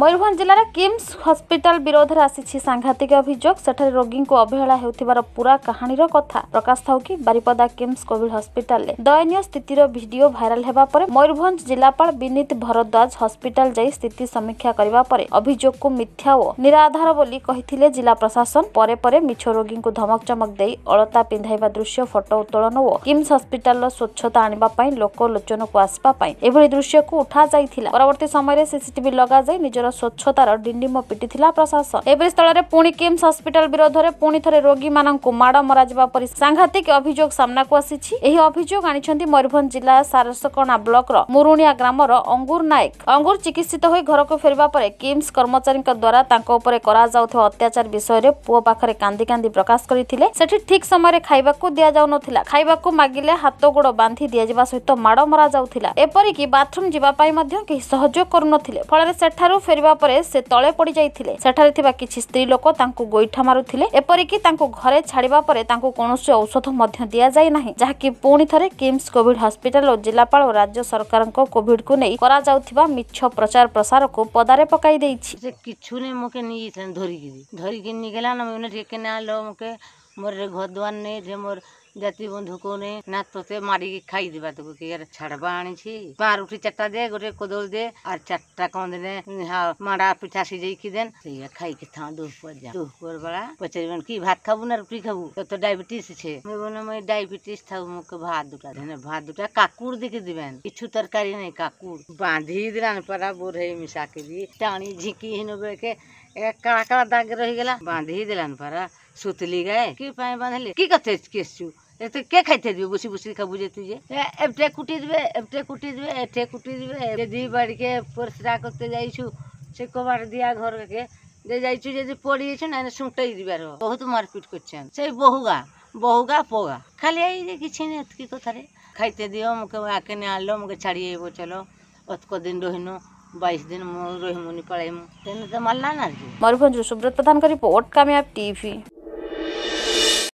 ମୟୂରଭଞ୍ଜ ଜିଲ୍ଲାରେ କିମ୍ସ ହସ୍ପିଟାଲ ବିରୋଧରେ ଆସିଛି ସାଂଘାତିକ ଅଭିଯୋଗ ସେଠାରେ ରୋଗୀଙ୍କୁ ଅବହେଳା ହେଉଥିବାର ପୂରା କାହାଣୀର କଥା ପ୍ରକାଶ ଥାଉ କି ବାରିପଦା କିମ୍ସ କୋଭିଡ ହସ୍ପିଟାଲରେ ଦୟନୀୟ ସ୍ଥିତିର ଭିଡିଓ ଭାଇରାଲ ହେବା ପରେ ମୟୂରଭଞ୍ଜ ଜିଲ୍ଲାପାଳ ବିନୀତ ଭରଦ୍ୱାଜ ହସ୍ପିଟାଲ ଯାଇ ସ୍ଥିତି ସମୀକ୍ଷା କରିବା ପରେ ଅଭିଯୋଗକୁ ମିଥ୍ୟା ଓ ନିରାଧାର ବୋଲି କହିଥିଲେ ଜିଲ୍ଲା ପ୍ରଶାସନ ପରେ ପରେ ମିଛ ରୋଗୀଙ୍କୁ ଧମକ ଚମକ ଦେଇ ଅଳତା ପିନ୍ଧାଇବା ଦୃଶ୍ୟ ଫଟୋ ଉତ୍ତୋଳନ ଓ କିମ୍ସ ହସ୍ପିଟାଲର ସ୍ୱଚ୍ଛତା ଆଣିବା ପାଇଁ ଲୋକଲୋଚନକୁ ଆସିବା ପାଇଁ ଏଭଳି ଦୃଶ୍ୟକୁ ଉଠାଯାଇଥିଲା ପରବର୍ତ୍ତୀ ସମୟରେ ସିସିଟିଭି ଲଗାଯାଇ ନିଜ ନିଜର ସ୍ୱଚ୍ଛତାର ଡିଣ୍ଡିମ ପିଟିଥିଲା ପ୍ରଶାସନ ଏଭଳି ସ୍ଥଳରେ ପୁଣି କିମ୍ସ ହସ୍ପିଟାଲ ବିରୋଧରେ ପୁଣି ଥରେ ରୋଗୀମାନଙ୍କୁ ମାଡ଼ ମରାଯିବା ପରି ସାଂଘାତିକ ଅଭିଯୋଗ ସାମ୍ନାକୁ ଆସିଛି ଏହି ଅଭିଯୋଗ ଆଣିଛନ୍ତି ମୟୂରଭଞ୍ଜ ଜିଲ୍ଲା ସାରସକଣା ବ୍ଲକର ମୁରୁଣିଆ ଗ୍ରାମର ଅଙ୍ଗୁର ନାୟକ ଅଙ୍ଗୁର ଚିକିତ୍ସିତ ହୋଇ ଘରକୁ ଫେରିବା ପରେ କିମ୍ସ କର୍ମଚାରୀଙ୍କ ଦ୍ୱାରା ତାଙ୍କ ଉପରେ କରାଯାଉଥିବା ଅତ୍ୟାଚାର ବିଷୟରେ ପୁଅ ପାଖରେ କାନ୍ଦି କାନ୍ଦି ପ୍ରକାଶ କରିଥିଲେ ସେଠି ଠିକ୍ ସମୟରେ ଖାଇବାକୁ ଦିଆଯାଉନଥିଲା ଖାଇବାକୁ ମାଗିଲେ ହାତ ଗୋଡ଼ ବାନ୍ଧି ଦିଆଯିବା ସହିତ ମାଡ଼ ମରାଯାଉଥିଲା ଏପରିକି ବାଥରୁମ୍ ଯିବା ପାଇଁ ମଧ୍ୟ କେହି ସହଯୋଗ କରୁନଥିଲେ ଫଳରେ ସେଠାରୁ ଫେରିବା ପରେ ସେ ତଳେ ପଡ଼ିଯାଇଥିଲେ ସେଠାରେ ଥିବା କିଛି ସ୍ତ୍ରୀ ଲୋକ ତାଙ୍କୁ ଗୋଇଠା ମାରୁଥିଲେ ଏପରିକି ତାଙ୍କୁ ଘରେ ଛାଡ଼ିବା ପରେ ତାଙ୍କୁ କୌଣସି ଔଷଧ ମଧ୍ୟ ଦିଆଯାଇ ନାହିଁ ଯାହାକି ପୁଣି ଥରେ କିମ୍ସ କୋଭିଡ୍ ହସ୍ପିଟାଲ ଓ ଜିଲ୍ଲାପାଳ ଓ ରାଜ୍ୟ ସରକାରଙ୍କ କୋଭିଡକୁ ନେଇ କରାଯାଉଥିବା ମିଛ ପ୍ରଚାର ପ୍ରସାରକୁ ପଦାରେ ପକାଇ ଦେଇଛି ସେ କିଛୁ ନେ ମୁକେ ନେଇଯାଇଥିଲେ ଧରିକିରି ଧରିକି ନେଇଗଲା ନା ଟିକେ କେନା ଲୋ ମୁକେ ମୋର ଘର ଦ୍ୱାର ନେଇ ଯେ ମୋର জাতি বন্ধুকে নাততে মারিকি খাই দেবা তোকে কি আর ছাড়বা আনিছি পাউরুটি চারটা দে গোটে কোদল দে আর চারটা কোন দিনে মাড়া পিঠা সিজাইকি দেন সেইয়া খাইকি থাও দুপুর যা দুপুর বেলা পচারিবেন কি ভাত খাবো না রুটি খাবো তোর তো ডায়াবেটিস আছে আমি বললাম ওই ডায়াবেটিস থাকবো মুখে ভাত দুটা দেন ভাত দুটা কাকুর দিকে দিবেন কিছু তরকারি নেই কাকুর বাঁধি দিলাম পারা বোরে মিশাকে দিয়ে টানি ঝিঁকি হিনবে কে কাড়া কাড়া দাগ রহিগেলা বাঁধি দিলাম পারা सुतली गए की पाए बांधले की कथे केसु এতে কে খাইতে দিবে বসি বসি খাবো যে তুই যে এপটে কুটি দিবে এপটে কুটি দিবে এঠে কুটি দিবে যদি বাড়িকে পরিষ্কার করতে যাইছু সে কবার দিয়া ঘরকে যে যাইছু যদি পড়ে যাইছু না সুঁটাই দিবার বহুত মারপিট করছেন সেই বহুগা বহুগা পোগা খালি এই যে কিছু নেই এতকি কথারে খাইতে দিও মুখে আকে নিয়ে আনলো মুখে ছাড়িয়ে আইব চলো অতক দিন রহিনু বাইশ দিন মু রহিমুনি পালাইমু তেনে তো মারলা না ময়ূরভঞ্জ সুব্রত প্রধানকারী রিপোর্ট কামিয়াব টিভি